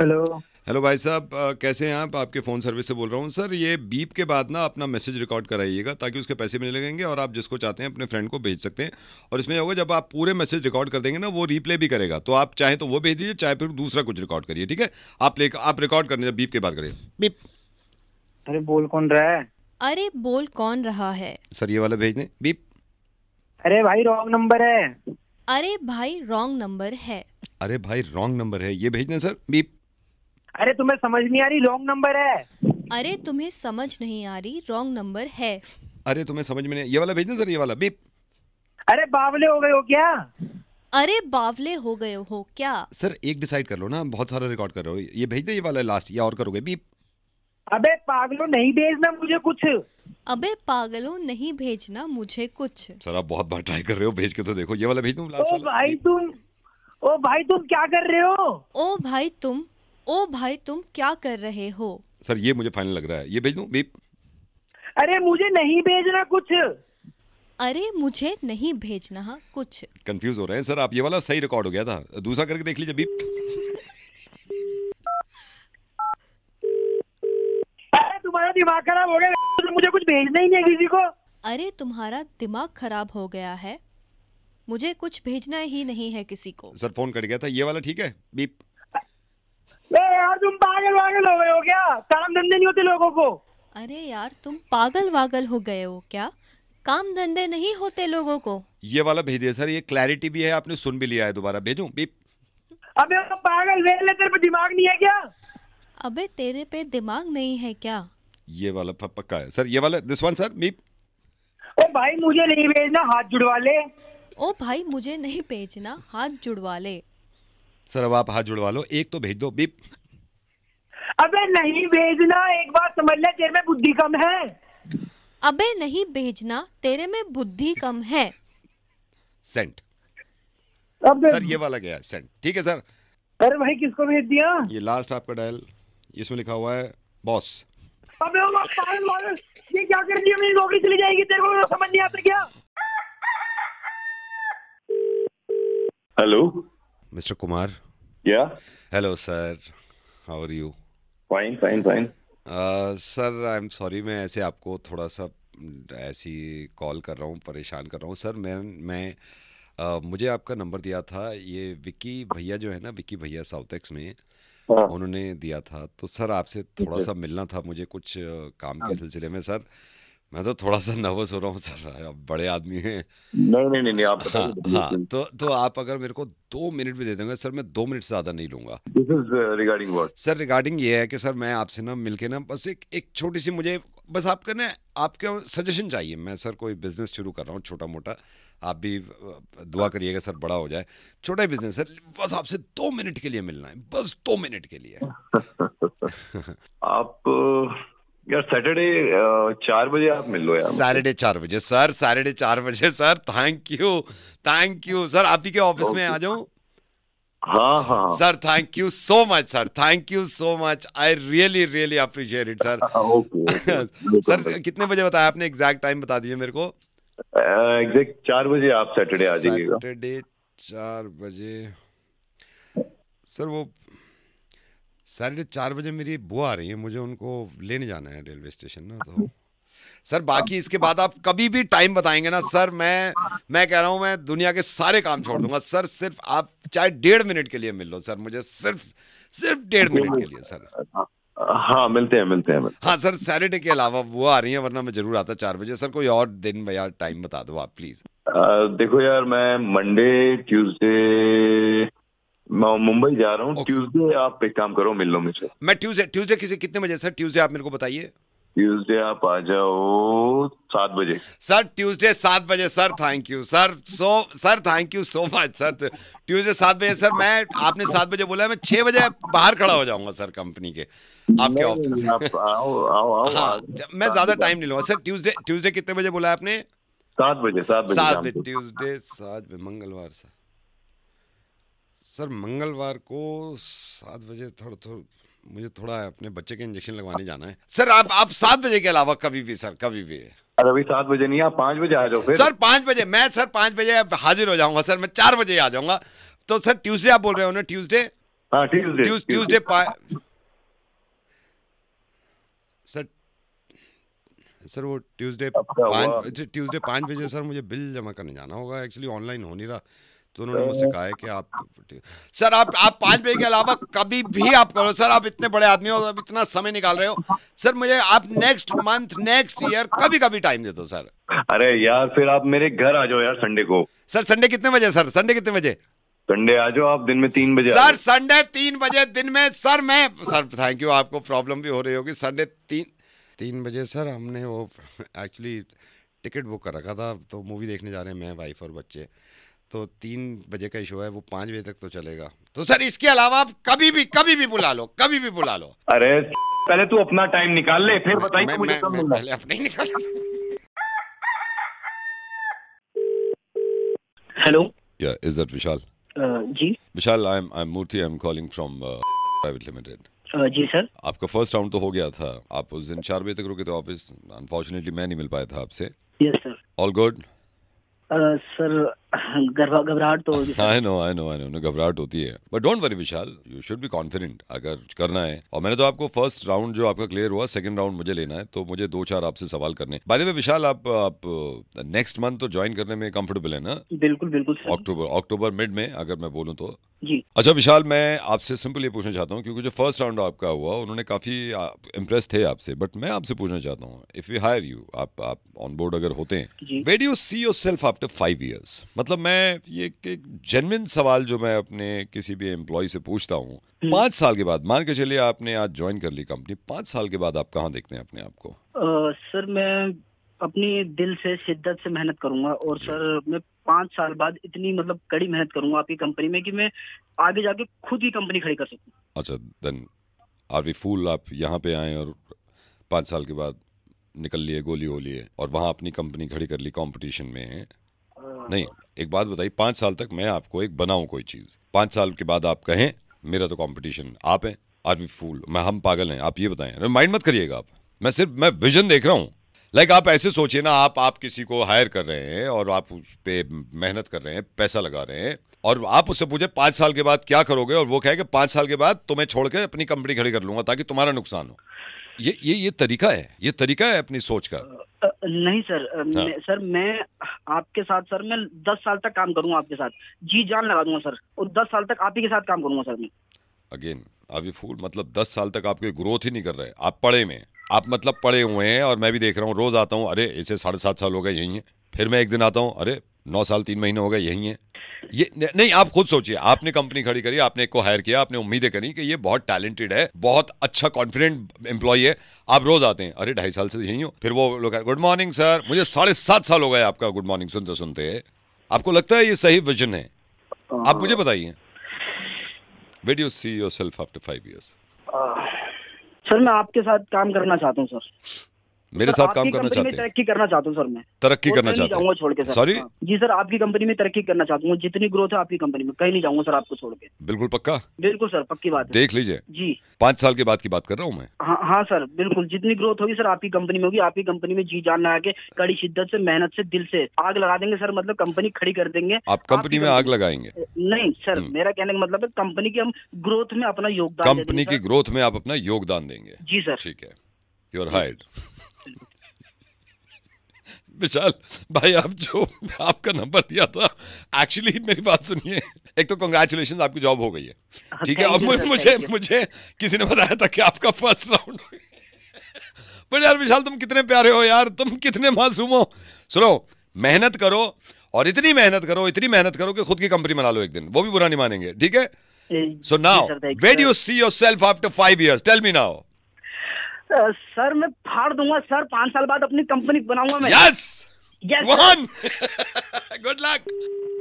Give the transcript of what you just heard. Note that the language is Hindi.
हेलो हेलो भाई साहब कैसे हैं आप आपके फ़ोन सर्विस से बोल रहा हूँ सर ये बीप के बाद ना अपना मैसेज रिकॉर्ड कराइएगा ताकि उसके पैसे मिलने लगेंगे और आप जिसको चाहते हैं अपने फ्रेंड को भेज सकते हैं और इसमें होगा जब आप पूरे मैसेज रिकॉर्ड कर देंगे ना वो रीप्ले भी करेगा तो आप चाहें तो वो भेज दीजिए चाहे फिर दूसरा कुछ रिकॉर्ड करिए ठीक है आप ले आप रिकॉर्ड करने बीप के बाद करिए बीप अरे बोल कौन रहा है अरे बोल कौन रहा है सर ये वाला भेज दें बीप अरे भाई रॉन्ग नंबर है अरे भाई रॉन्ग नंबर है अरे भाई रॉन्ग नंबर है ये भेज दें सर बीप अरे तुम्हें समझ नहीं आ रही रॉन्ग नंबर है अरे तुम्हें समझ नहीं आ रही रॉन्ग नंबर है अरे तुम्हें समझ में नहीं ये वाला भेजना सर ये वाला बीप अरे बावले हो गए हो क्या अरे बावले हो गए हो क्या सर एक डिसाइड कर लो ना बहुत सारा रिकॉर्ड कर रहे हो ये भेज दे ये वाला लास्ट या और करोगे बीप अबे पागलो नहीं भेजना मुझे कुछ अबे पागलो नहीं भेजना मुझे कुछ सर आप बहुत बार ट्राई कर रहे हो भेज के तो देखो ये वाला भेज दूं लास्ट ओ भाई तुम ओ भाई तुम क्या कर रहे हो ओ भाई तुम ओ भाई तुम क्या कर रहे हो सर ये मुझे फाइनल लग रहा है ये भेज दू बीप अरे मुझे नहीं भेजना कुछ अरे मुझे नहीं भेजना कुछ कंफ्यूज हो रहे हैं सर आप ये वाला सही रिकॉर्ड हो गया था दूसरा करके देख लीजिए बीप तुम्हारा दिमाग खराब हो गया तो मुझे कुछ भेजना ही नहीं है किसी को अरे तुम्हारा दिमाग खराब हो गया है मुझे कुछ भेजना ही नहीं है किसी को सर फोन कट गया था ये वाला ठीक है बीप यार तुम पागल वागल हो गए हो क्या काम धंधे नहीं होते लोगों को अरे यार तुम पागल वागल हो गए हो क्या काम धंधे नहीं होते लोगों को ये वाला भेजिए सर ये क्लैरिटी भी है आपने सुन भी लिया है दोबारा भेजू बीप अबे पागल वेले तेरे पे दिमाग नहीं है क्या अबे तेरे पे दिमाग नहीं है क्या ये वाला पक्का है सर ये वाला दिस वन सर बीप ओ भाई मुझे नहीं भेजना हाथ जुड़वा ले ओ भाई मुझे नहीं भेजना हाथ जुड़वा ले सर अब आप हाथ जुड़वा लो एक तो भेज दो बिप अबे नहीं भेजना एक बार समझ ले तेरे में बुद्धि कम है अबे नहीं भेजना तेरे में बुद्धि कम है सेंट अबे सर ये वाला गया सेंट ठीक है सर अरे भाई किसको भेज दिया ये लास्ट आपका डायल इसमें लिखा हुआ है बॉस अबे वो पागल पागल ये क्या कर दिया मेरी नौकरी चली जाएगी तेरे को समझ नहीं आता क्या hello Mr. Kumar? Yeah. Hello, sir. How are you? Fine, fine, fine. Sir I am sorry मैं ऐसे आपको थोड़ा सा ऐसी कॉल कर रहा हूँ परेशान कर रहा हूँ सर मैं मैं uh, मुझे आपका नंबर दिया था ये विक्की भैया जो है ना विक्की भैया साउथ एक्स में हाँ। उन्होंने दिया था तो सर आपसे थोड़ा सा मिलना था मुझे कुछ uh, काम के हाँ। सिलसिले में सर मैं तो थोड़ा सा नर्वस हो रहा हूँ सर आप बड़े आदमी हैं नहीं नहीं नहीं नहीं आप हाँ, हाँ, तो तो आप अगर मेरे को दो मिनट भी दे देंगे सर मैं दो मिनट से ज्यादा नहीं लूंगा regarding what uh, sir regarding ये है कि सर मैं आपसे ना मिलके ना बस एक एक छोटी सी मुझे बस आपके ना आपके सजेशन चाहिए मैं सर कोई बिजनेस शुरू कर रहा हूँ छोटा मोटा आप भी दुआ करिएगा सर बड़ा हो जाए छोटा बिजनेस सर बस आपसे दो मिनट के लिए मिलना है बस दो मिनट के लिए आप यार सैटरडे uh, चार बजे आप मिल लो यार सैटरडे चार बजे सर सैटरडे चार बजे sir thank you thank you sir आप ही के ऑफिस में आ जाऊं हाँ हाँ sir thank you so much sir thank you so much I really really appreciate it sir sir कितने बजे बताया आपने एग्जैक्ट टाइम बता दीजिए मेरे को एग्जैक्ट uh, चार बजे आप सैटरडे आ जाइएगा सैटरडे चार बजे सर वो साढ़े चार बजे मेरी बुआ आ रही है मुझे उनको लेने जाना है रेलवे स्टेशन ना तो सर बाकी इसके बाद आप कभी भी टाइम बताएंगे ना सर मैं मैं कह रहा हूँ मैं दुनिया के सारे काम छोड़ दूंगा सर सिर्फ आप चाहे डेढ़ मिनट के लिए मिल लो सर मुझे सिर्फ सिर्फ डेढ़ मिनट के लिए सर हाँ मिलते हैं मिलते हैं हाँ सर सैटरडे के अलावा वो आ रही है वरना मैं जरूर आता चार बजे सर कोई और दिन यार टाइम बता दो आप प्लीज आ, देखो यार मैं मंडे ट्यूसडे मैं मुंबई जा रहा हूँ ट्यूसडे आप एक काम करो मिल लो मुझे मैं ट्यूसडे ट्यूसडे किसी कितने बजे सर ट्यूसडे आप मेरे को बताइए ट्यूसडे आप आ जाओ सात बजे सर ट्यूसडे सात बजे sir thank you sir so sir thank you so much sir Tuesday सात बजे सर मैं आपने सात बजे बोला मैं छह बजे बाहर खड़ा हो जाऊंगा सर कंपनी के आपके ऑफिस हाँ, मैं ज्यादा टाइम नहीं लूंगा सर ट्यूसडे ट्यूसडे कितने बजे बोला आपने सात बजे सात बजे सात बजे ट्यूसडे सात बजे मंगलवार सर सर मंगलवार को सात बजे थोड़ा थोड़ा मुझे थोड़ा अपने बच्चे के इंजेक्शन लगवाने हाँ। जाना है सर आप आप सात बजे के अलावा कभी भी सर कभी भी अरे अभी सात बजे नहीं आप पाँच बजे आ जाओ फिर सर पाँच बजे मैं सर पाँच बजे हाजिर हो जाऊंगा सर मैं चार बजे आ जाऊंगा तो सर ट्यूसडे आप बोल रहे हो ना ट्यूसडे हाँ, ट्यूसडे सर सर वो ट्यूसडे पाँच अच्छा, ट्यूसडे पाँच बजे सर मुझे बिल जमा करने जाना होगा एक्चुअली ऑनलाइन हो नहीं रहा तो उन्होंने मुझसे तो- कहा है कि आप सर आप आप पांच बजे के अलावा कभी भी आप करो सर आप इतने बड़े आदमी हो अब इतना समय निकाल रहे हो सर मुझे आप नेक्स्ट मंथ नेक्स्ट ईयर कभी कभी टाइम दे दो सर अरे यार फिर आप मेरे घर आ जाओ यार संडे को सर संडे कितने बजे सर संडे कितने बजे संडे आ जाओ आप दिन में तीन बजे सर संडे तीन बजे दिन में सर मैं सर थैंक यू आपको प्रॉब्लम भी हो रही होगी संडे तीन तीन बजे सर हमने वो एक्चुअली टिकट बुक कर रखा था तो मूवी देखने जा रहे हैं मैं वाइफ और बच्चे तो तीन बजे का शो है वो पांच बजे तक तो चलेगा तो सर इसके अलावा आप कभी भी कभी भी बुला लो कभी भी बुला लो अरे पहले तू अपना टाइम निकाल ले फिर बताइए मैं, मैं, मैं पहले अपना ही निकाल hello Yeah, is that Vishal? Uh, जी Vishal I am I am Murthy I am calling from private limited जी सर आपका फर्स्ट राउंड तो हो गया था आप उस दिन चार बजे तक रुके थे ऑफिस अनफॉर्चुनेटली मैं नहीं मिल पाया था आपसे yes sir all good sir घबराहट तो I know I know I know घबराहट होती है but don't worry Vishal you should भी कॉन्फिडेंट अगर करना है और मैंने तो आपको फर्स्ट राउंड जो आपका क्लियर हुआ सेकंड राउंड मुझे लेना है तो मुझे दो चार आपसे सवाल करने बाय द वे विशाल आप आप नेक्स्ट uh, मंथ तो ज्वाइन करने में कंफर्टेबल है ना बिल्कुल बिल्कुल अक्टूबर अक्टूबर मिड में अगर मैं बोलूँ तो जी अच्छा विशाल मैं आपसे सिंपल ये पूछना चाहता हूँ क्योंकि जो फर्स्ट राउंड आपका हुआ उन्होंने काफी इम्प्रेस थे आपसे बट मैं आपसे पूछना चाहता हूँ इफ यू हायर यू आप आप ऑन बोर्ड अगर होते हैं where'd you see yourself after five years मतलब मैं ये एक जेनविन सवाल जो मैं अपने किसी भी एम्प्लॉय से पूछता हूँ हम्म। पांच साल के बाद मान के चलिए आपने आज ज्वाइन कर ली कंपनी पांच साल के बाद आप कहाँ देखते हैं अपने आप को सर मैं अपनी दिल से शिद्दत से मेहनत करूंगा और सर मैं पांच साल बाद इतनी मतलब कड़ी मेहनत करूंगा आपकी कंपनी में कि मैं आगे जाके खुद ही कंपनी खड़ी कर सकूं अच्छा देन आर वी फूल आप यहाँ पे आए और पांच साल के बाद निकल लिए गोली हो लिए और वहाँ अपनी कंपनी खड़ी कर ली कंपटीशन में नहीं एक बात बताइए पांच साल तक मैं आपको एक बनाऊ कोई चीज़ पांच साल के बाद आप कहें मेरा तो कॉम्पिटिशन आप हैं आदमी फूल मैं हम पागल हैं आप ये बताएं माइंड मत करिएगा आप मैं सिर्फ मैं विजन देख रहा हूँ लाइक आप ऐसे सोचिए ना आप आप किसी को हायर कर रहे हैं और आप उस पर मेहनत कर रहे हैं पैसा लगा रहे हैं और आप उससे पूछे पांच साल के बाद क्या करोगे और वो कहे कि पांच साल के बाद तुम्हें तो छोड़ के अपनी कंपनी खड़ी कर लूंगा ताकि तुम्हारा नुकसान हो ये ये ये तरीका है ये तरीका है अपनी सोच का नहीं सर हाँ। मैं, सर मैं आपके साथ सर मैं दस साल तक काम करूंगा आपके साथ जी जान लगा दूंगा सर और दस साल तक आप ही के साथ काम करूंगा सर मैं अगेन अभी फूल मतलब दस साल तक आपके ग्रोथ ही नहीं कर रहे आप पढ़े में आप मतलब पढ़े हुए हैं और मैं भी देख रहा हूँ रोज आता हूँ अरे इसे साढ़े सात साल हो गए यही है फिर मैं एक दिन आता हूँ अरे नौ साल तीन महीने हो गए यही है ये न, नहीं आप खुद सोचिए आपने कंपनी खड़ी करी आपने एक को हायर किया आपने उम्मीदें करी कि ये बहुत टैलेंटेड है बहुत अच्छा कॉन्फिडेंट एम्प्लॉय है आप रोज आते हैं अरे ढाई साल से यही हो फिर वो लोग गुड मॉर्निंग सर मुझे साढ़े सात साल हो गए आपका गुड मॉर्निंग सुनते सुनते आपको लगता है ये सही विजन है आप मुझे बताइए where'd you see yourself after five years sir मैं आपके साथ काम करना चाहता हूँ सर मेरे साथ काम करना चाहते हैं तरक्की करना चाहता हूँ सर मैं तरक्की करना चाहता हूँ छोड़ के सॉरी हाँ। जी सर आपकी कंपनी में तरक्की करना चाहता हूँ जितनी ग्रोथ है आपकी कंपनी में कहीं नहीं जाऊंगा सर आपको छोड़ के बिल्कुल पक्का बिल्कुल सर पक्की बात देख लीजिए जी पाँच साल के बाद की बात कर रहा हूँ मैं हाँ, हाँ सर बिल्कुल जितनी ग्रोथ होगी सर आपकी कंपनी में होगी आपकी कंपनी में जी जान लगा के कड़ी शिद्दत से मेहनत से दिल से आग लगा देंगे सर मतलब कंपनी खड़ी कर देंगे आप कंपनी में आग लगाएंगे नहीं सर हम्म। मेरा कहने का मतलब है कंपनी की हम ग्रोथ में अपना योगदान कंपनी की ग्रोथ में आप अपना योगदान देंगे जी सर ठीक है योर हाइड विशाल भाई आप जो आपका नंबर दिया था एक्चुअली मेरी बात सुनिए एक तो कंग्रेचुलेशन आपकी जॉब हो गई है हाँ, ठीक है अब मुझे मुझे, मुझे किसी ने बताया था कि आपका फर्स्ट राउंड पर यार विशाल तुम कितने प्यारे हो यार तुम कितने मासूम हो सुनो मेहनत करो और इतनी मेहनत करो इतनी मेहनत करो कि खुद की कंपनी बना लो एक दिन वो भी बुरा नहीं मानेंगे ठीक है so now where'd you see yourself after five years tell me now sir मैं फाड़ दूंगा सर पांच साल बाद अपनी कंपनी बनाऊंगा मैं यस यस गुड लक